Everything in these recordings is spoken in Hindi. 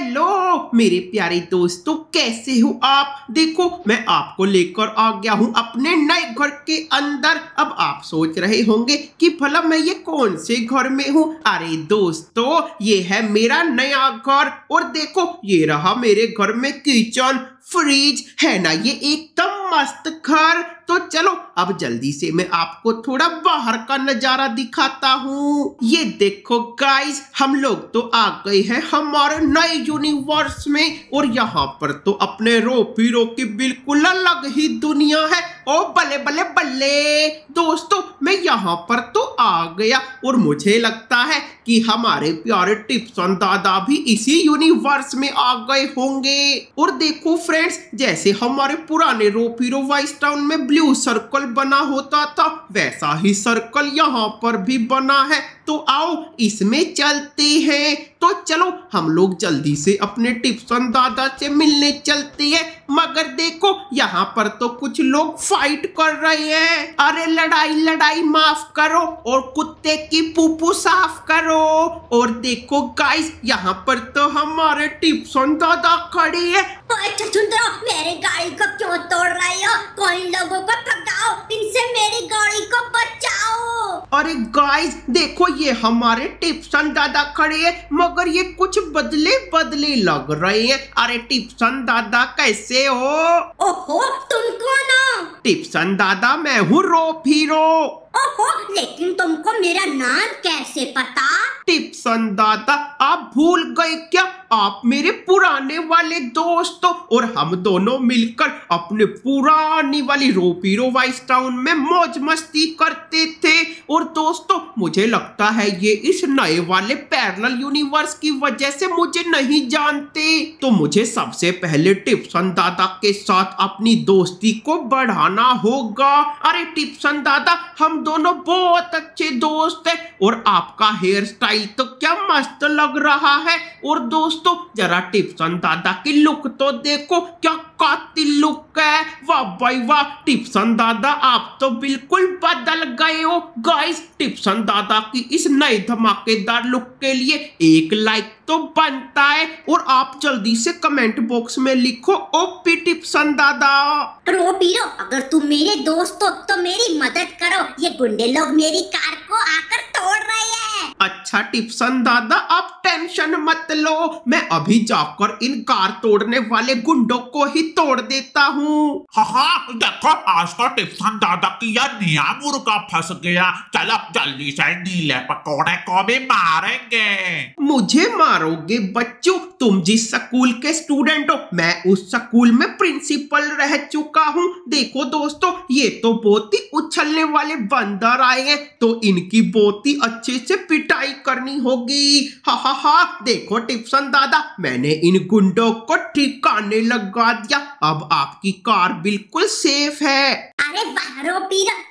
हेलो मेरे प्यारे दोस्तों तो कैसे हो आप देखो मैं आपको लेकर आ गया हूँ अपने नए घर के अंदर अब आप सोच रहे होंगे कि भला मैं ये कौन से घर में हूँ अरे दोस्तों ये है मेरा नया घर और देखो ये रहा मेरे घर में किचन फ्रिज है ना ये एकदम मस्त घर तो चलो अब जल्दी से मैं आपको थोड़ा बाहर का नजारा दिखाता हूँ ये देखो गाइस हम लोग तो आ गए हैं हमारे नए यूनिवर्स में और यहाँ पर तो अपने रो पीरो की बिल्कुल अलग ही दुनिया है ओ बल्ले बल्ले बल्ले दोस्तों मैं यहाँ पर तो आ गया और मुझे लगता है कि हमारे प्यारे टिप्सन दादा भी इसी यूनिवर्स में आ गए होंगे और देखो फ्रेंड्स जैसे हमारे पुराने रोपीरो वाइस टाउन में ब्लू ब्लू सर्कल बना होता था वैसा ही सर्कल यहाँ पर भी बना है तो आओ इसमें चलते हैं तो चलो हम लोग जल्दी से अपने टिप्सन दादा से मिलने चलते हैं मगर देखो यहाँ पर तो कुछ लोग फाइट कर रहे हैं अरे लड़ाई लड़ाई माफ करो और कुत्ते की पुपू साफ करो और देखो गाइस यहाँ पर तो हमारे टिप्सन दादा खड़े हैं अच्छा गाड़ी को क्यों तोड़ रहे हो कोई लोगों को इनसे मेरी गाड़ी को बचाओ अरे गाइस देखो ये हमारे टिप्सन दादा खड़े हैं मगर ये कुछ बदले बदले लग रहे हैं अरे टिप्सन दादा कैसे हो ओहो तुम कौन हो टिप्सन दादा मैं हूँ फिरो ओहो लेकिन तुमको मेरा नाम कैसे पता टिप्सन दादा आप भूल गए क्या आप मेरे पुराने वाले दोस्त हो और हम दोनों मिलकर अपने पुरानी वाली रोपीरो वाइस टाउन में मौज मस्ती करते थे और दोस्तों मुझे लगता है ये इस नए वाले पैरल यूनिवर्स की वजह से मुझे नहीं जानते तो मुझे सबसे पहले टिप्सन दादा के साथ अपनी दोस्ती को बढ़ाना होगा अरे टिप्सन दादा हम दोनों बहुत अच्छे दोस्त हैं और आपका हेयर स्टाइल तो क्या मस्त लग रहा है और दोस्तों जरा टिप्सन दादा की लुक तो देखो क्या कातिल लुक है वाह भाई वाह टिप्सन दादा आप तो बिल्कुल बदल गए हो गा बाईस टिप्स अंदादा की इस नए धमाकेदार लुक के लिए एक लाइक तो बनता है और आप जल्दी से कमेंट बॉक्स में लिखो ओपी टिप्सन दादा रोबीरो अगर तुम मेरे दोस्त हो तो मेरी मदद करो ये गुंडे लोग मेरी कार को आकर तोड़ रहे हैं अच्छा टिप्सन दादा आप टेंशन मत लो मैं अभी जाकर इन कार तोड़ने वाले गुंडों को ही तोड़ देता हूँ हाँ देखो आज तो टिप्सन दादा की यह नया मुर्गा फंस गया चल अब जल्दी से नीले पकौड़े को भी मारेंगे मुझे मार करोगे बच्चों तुम जिस स्कूल के स्टूडेंट हो मैं उस स्कूल में प्रिंसिपल रह चुका हूँ देखो दोस्तों ये तो बहुत ही उछलने वाले बंदर आए हैं तो इनकी बहुत ही अच्छे से पिटाई करनी होगी हा हा हा देखो टिप्सन दादा मैंने इन गुंडों को ठिकाने लगा दिया अब आपकी कार बिल्कुल सेफ है अरे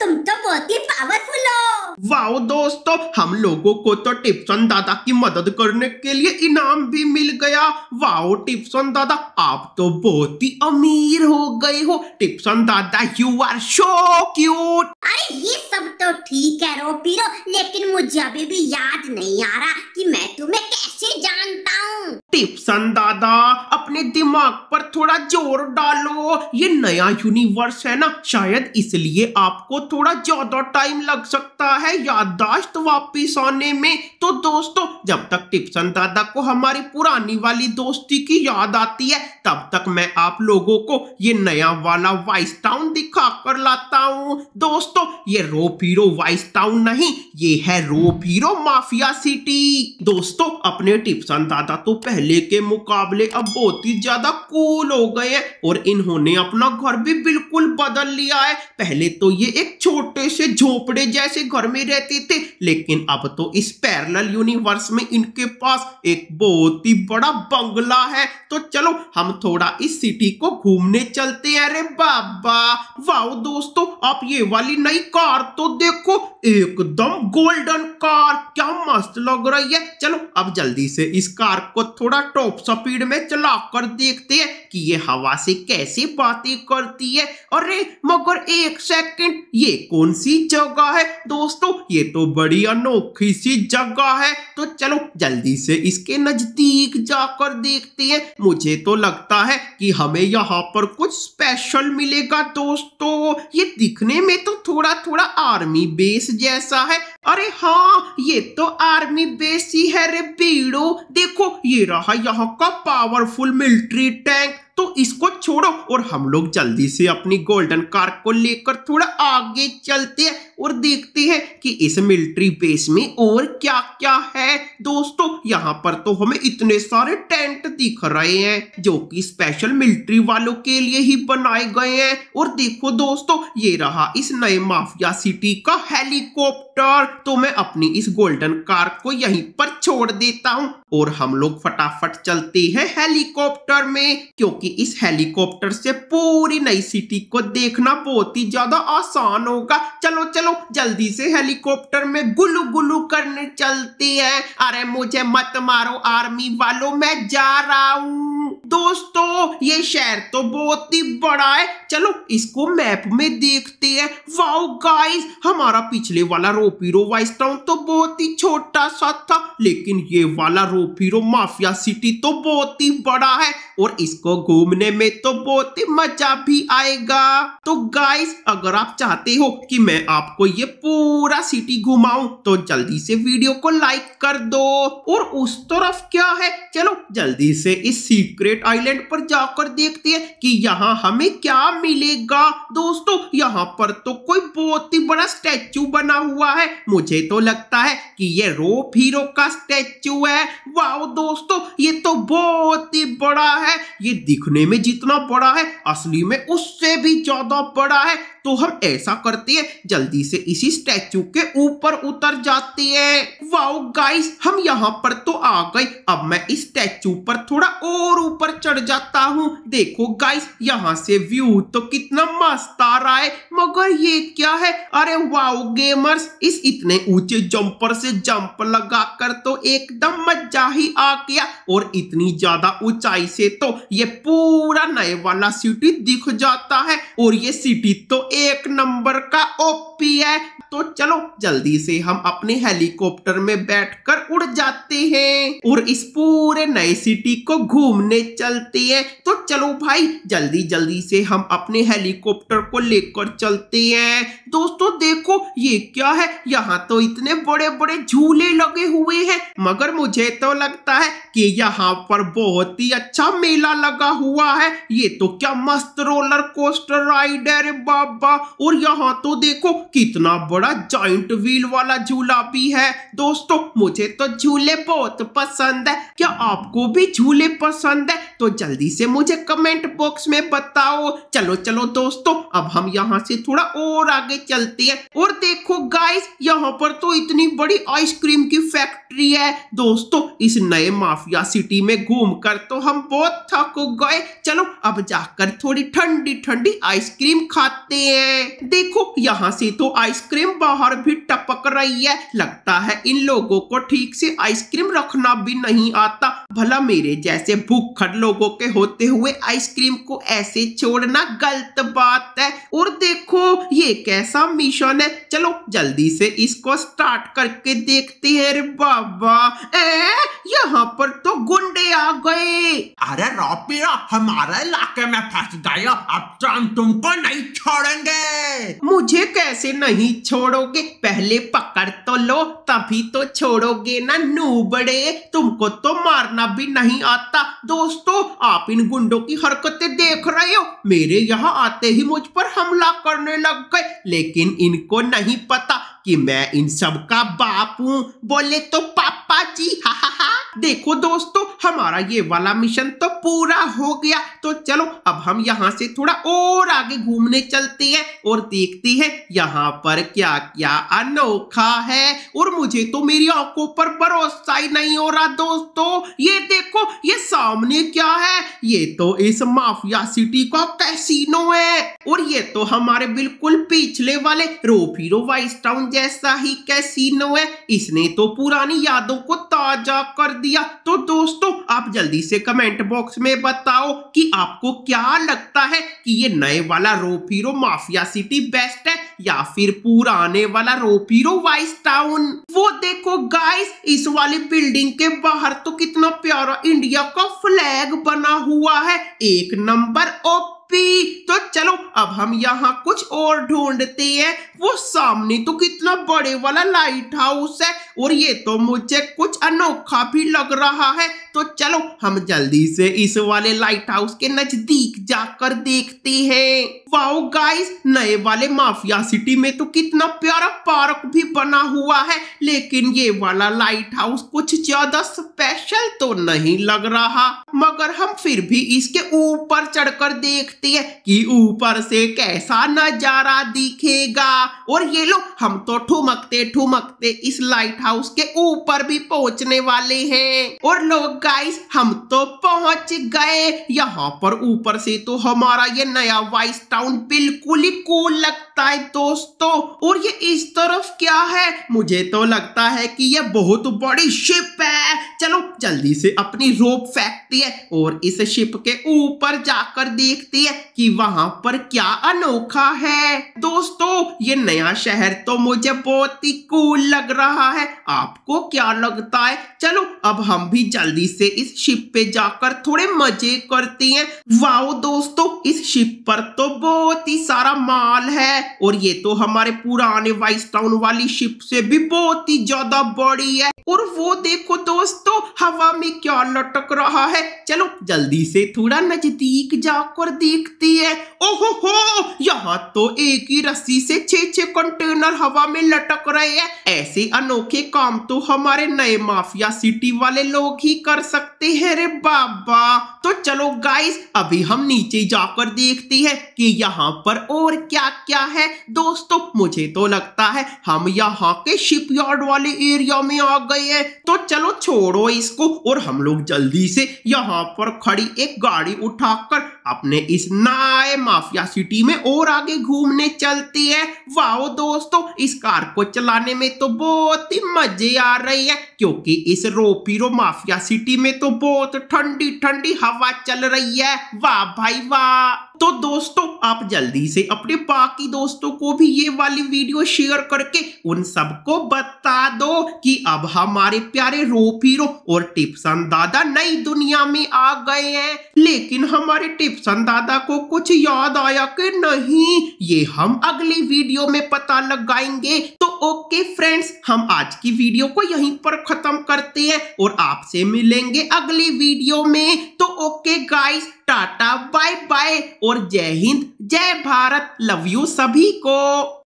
तुम तो बहुत ही पावरफुल हो वाओ दोस्तों हम लोगों को तो टिप्सन दादा की मदद करने के लिए इनाम भी मिल गया वाओ टिप्सन दादा आप तो बहुत ही अमीर हो गए हो टिप्सन दादा यू आर सो क्यूट अरे ये सब तो ठीक है रोपीरो लेकिन मुझे अभी भी याद नहीं आ रहा कि मैं तुम्हें कैसे जानता हूँ टिप्सन दादा अपने दिमाग पर थोड़ा जोर डालो ये नया यूनिवर्स है ना शायद इसलिए आपको थोड़ा ज्यादा टाइम लग सकता है याददाश्त वापिस आने में तो दोस्तों जब तक टिप्सन दादा को हमारी पुरानी वाली दोस्ती की याद आती है तब तक मैं आप लोगों को ये नया वाला वाइस टाउन दिखा कर लाता हूँ दोस्तों ये रो पीरो वाइस टाउन नहीं ये है रो पीरो माफिया सिटी दोस्तों अपने टिप्सन दादा तो पहले पहले के मुकाबले अब बहुत ही ज्यादा कूल हो गए हैं और इन्होंने अपना घर भी बिल्कुल बदल लिया है पहले तो ये एक छोटे से झोपड़े जैसे घर में रहते थे लेकिन अब तो इस पैरल यूनिवर्स में इनके पास एक बहुत ही बड़ा बंगला है तो चलो हम थोड़ा इस सिटी को घूमने चलते हैं अरे बाबा वाओ दोस्तों आप ये वाली नई कार तो देखो एकदम गोल्डन कार क्या मस्त लग रही है चलो अब जल्दी से इस कार को थोड़ा थोड़ा टॉप स्पीड में चला कर देखते हैं कि ये हवा से कैसी बातें करती है अरे मगर एक सेकंड ये कौन सी जगह है दोस्तों ये तो बड़ी अनोखी सी जगह है तो चलो जल्दी से इसके नजदीक जाकर देखते हैं मुझे तो लगता है कि हमें यहाँ पर कुछ स्पेशल मिलेगा दोस्तों ये दिखने में तो थोड़ा थोड़ा आर्मी बेस जैसा है अरे हाँ ये तो आर्मी बेस ही है रे बीड़ो देखो ये रहा यहाँ का पावरफुल मिलिट्री टैंक तो इसको छोड़ो और हम लोग जल्दी से अपनी गोल्डन कार को लेकर थोड़ा आगे चलते हैं और देखते हैं कि इस मिलिट्री बेस में और क्या क्या है दोस्तों यहाँ पर तो हमें इतने सारे टेंट दिख रहे हैं जो कि स्पेशल मिलिट्री वालों के लिए ही बनाए गए हैं और देखो दोस्तों ये रहा इस नए माफिया सिटी का हेलीकॉप्टर तो मैं अपनी इस गोल्डन कार को यही पर छोड़ देता हूँ और हम लोग फटाफट चलते हैं हेलीकॉप्टर में क्योंकि कि इस हेलीकॉप्टर से पूरी नई सिटी को देखना बहुत ही ज्यादा आसान होगा चलो चलो जल्दी से हेलीकॉप्टर में गुलू गुलू करने चलते हैं अरे मुझे मत मारो आर्मी वालों मैं जा रहा हूँ दोस्तों ये शहर तो बहुत ही बड़ा है चलो इसको मैप में देखते हैं वाओ गाइस हमारा पिछले वाला रोपीरो वाइस टाउन तो बहुत ही छोटा सा था लेकिन ये वाला रोपीरो माफिया सिटी तो बहुत ही बड़ा है और इसको घूमने में तो बहुत ही मजा भी आएगा तो गाइस अगर आप चाहते हो कि मैं आपको ये पूरा सिटी घुमाऊ तो जल्दी से वीडियो को लाइक कर दो और उस तरफ क्या है चलो जल्दी से इस सीक्रेट रॉकेट आइलैंड पर जाकर देखते हैं कि यहाँ हमें क्या मिलेगा दोस्तों यहाँ पर तो कोई बहुत ही बड़ा स्टैचू बना हुआ है मुझे तो लगता है कि ये रोप हीरो का स्टैचू है वाह दोस्तों ये तो बहुत ही बड़ा है ये दिखने में जितना बड़ा है असली में उससे भी ज्यादा बड़ा है तो हम ऐसा करते हैं जल्दी से इसी स्टैचू के ऊपर उतर जाते हैं वाओ गाइस हम यहाँ पर तो आ गए अब मैं इस स्टैचू पर थोड़ा और ऊपर चढ़ जाता हूँ देखो गाइस यहाँ से व्यू तो कितना मस्त आ रहा है मगर ये क्या है अरे वाओ गेमर्स इस इतने ऊंचे जंपर से जंप लगाकर तो एकदम मजा ही आ गया और इतनी ज्यादा ऊंचाई से तो ये पूरा नए वाला सिटी दिख जाता है और ये सिटी तो एक एक नंबर का ओपी है तो चलो जल्दी से हम अपने हेलीकॉप्टर में बैठकर उड़ जाते हैं और इस पूरे नई सिटी को घूमने चलते हैं तो चलो भाई जल्दी जल्दी से हम अपने हेलीकॉप्टर को लेकर चलते हैं दोस्तों देखो ये क्या है यहाँ तो इतने बड़े बड़े झूले लगे हुए हैं मगर मुझे तो लगता है कि यहाँ पर बहुत ही अच्छा मेला लगा हुआ है ये तो क्या मस्त रोलर कोस्टर राइडर बाबा और यहाँ तो देखो कितना बड़ा जॉइंट व्हील वाला झूला भी है दोस्तों मुझे तो झूले बहुत पसंद है क्या आपको भी झूले पसंद है तो जल्दी से मुझे कमेंट बॉक्स में बताओ चलो चलो दोस्तों अब हम यहाँ से थोड़ा और आगे चलते हैं और देखो गाइस यहाँ पर तो इतनी बड़ी आइसक्रीम की फैक्ट्री है दोस्तों इस नए माफिया सिटी में घूम कर तो हम बहुत थक गए चलो अब जाकर थोड़ी ठंडी ठंडी आइसक्रीम खाते हैं देखो यहाँ से तो आइसक्रीम आइसक्रीम बाहर भी टपक रही है लगता है इन लोगों को ठीक से आइसक्रीम रखना भी नहीं आता भला मेरे जैसे भूखड़ लोगों के होते हुए आइसक्रीम को ऐसे छोड़ना गलत बात है और देखो ये कैसा मिशन है चलो जल्दी से इसको स्टार्ट करके देखते हैं रे बाबा यहाँ पर तो गुंडे आ गए अरे रोपिया हमारे इलाके में फंस गया अब तुमको नहीं छोड़ेंगे मुझे कैसे नहीं छोड़ छोड़ोगे पहले पकड़ तो लो तभी तो छोड़ोगे ना नूबड़े तुमको तो मारना भी नहीं आता दोस्तों आप इन गुंडों की हरकतें देख रहे हो मेरे यहाँ आते ही मुझ पर हमला करने लग गए लेकिन इनको नहीं पता कि मैं इन सब का बाप हूँ बोले तो पापा जी हा हा हा देखो दोस्तों हमारा ये वाला मिशन तो पूरा हो गया तो चलो अब हम यहाँ से थोड़ा और आगे घूमने चलते हैं और देखते हैं यहाँ पर क्या क्या अनोखा है और मुझे तो मेरी आंखों पर भरोसा ही नहीं हो रहा दोस्तों ये देखो ये सामने क्या है ये तो इस माफिया सिटी का कैसीनो है और ये तो हमारे बिल्कुल पिछले वाले रोफीरो वाइस टाउन जैसा ही कैसीनो है इसने तो पुरानी यादों को ताजा कर दिया तो दोस्तों आप जल्दी से कमेंट बॉक्स में बताओ कि आपको क्या लगता है कि ये नए वाला रोफीरो माफिया सिटी बेस्ट है या फिर पुराने वाला रोफीरो वाइस टाउन वो देखो गाइस इस वाली बिल्डिंग के बाहर तो कितना प्यारा इंडिया का फ्लैग बना हुआ है एक नंबर ऑफ पी तो चलो अब हम यहाँ कुछ और ढूंढते हैं वो सामने तो कितना बड़े वाला लाइट हाउस है और ये तो मुझे कुछ अनोखा भी लग रहा है तो चलो हम जल्दी से इस वाले लाइट हाउस के नजदीक जाकर देखते हैं वाओ गाइस नए वाले माफिया सिटी में तो कितना प्यारा पार्क भी बना हुआ है लेकिन ये वाला लाइट हाउस कुछ ज्यादा स्पेशल तो नहीं लग रहा मगर हम फिर भी इसके ऊपर चढ़कर देखते हैं कि ऊपर से कैसा नजारा दिखेगा और ये लो हम तो ठुमकते ठुमकते इस लाइट हाउस हाउस के ऊपर भी पहुंचने वाले हैं और लोग गाइस हम तो पहुंच गए यहाँ पर ऊपर से तो हमारा ये नया वाइस टाउन बिल्कुल ही कूल लगता लगता है दोस्तों और ये इस तरफ क्या है मुझे तो लगता है कि ये बहुत बड़ी शिप है चलो जल्दी से अपनी रोप फेंकती है और इस शिप के ऊपर जाकर देखती है कि वहां पर क्या अनोखा है दोस्तों ये नया शहर तो मुझे बहुत ही कूल लग रहा है आपको क्या लगता है चलो अब हम भी जल्दी से इस शिप पे जाकर थोड़े मजे करते हैं वाओ दोस्तों इस शिप पर तो बहुत ही सारा माल है और ये तो हमारे पुराने वाइस टाउन वाली शिप से भी बहुत ही ज्यादा बड़ी है और वो देखो दोस्तों हवा में क्या लटक रहा है चलो जल्दी से थोड़ा नजदीक जाकर देखती है ओहो हो यहाँ तो एक ही रस्सी से छे छे कंटेनर हवा में लटक रहे हैं ऐसे अनोखे काम तो हमारे नए माफिया सिटी वाले लोग ही कर सकते हैं रे बाबा तो चलो गाइस अभी हम नीचे जाकर देखते हैं कि यहाँ पर और क्या क्या है दोस्तों मुझे तो लगता है हम यहाँ के शिपयार्ड वाले एरिया में आ गए रही है तो चलो छोड़ो इसको और हम लोग जल्दी से यहाँ पर खड़ी एक गाड़ी उठाकर अपने इस नाए माफिया सिटी में और आगे घूमने चलती है वाओ दोस्तों इस कार को चलाने में तो बहुत ही मजे आ रही है क्योंकि इस रोपीरो माफिया सिटी में तो बहुत ठंडी ठंडी हवा चल रही है वाह भाई वाह तो दोस्तों आप जल्दी से अपने बाकी दोस्तों को भी ये वाली वीडियो शेयर करके उन सबको बता दो कि अब हमारे प्यारे रोपीरो और टिप्सन दादा नई दुनिया में आ गए हैं लेकिन हमारे टिप्स सन दादा को कुछ याद आया कि नहीं ये हम अगले वीडियो में पता लगाएंगे तो ओके फ्रेंड्स हम आज की वीडियो को यहीं पर खत्म करते हैं और आपसे मिलेंगे अगली वीडियो में तो okay guys tata bye bye और जय हिंद जय भारत लव यू सभी को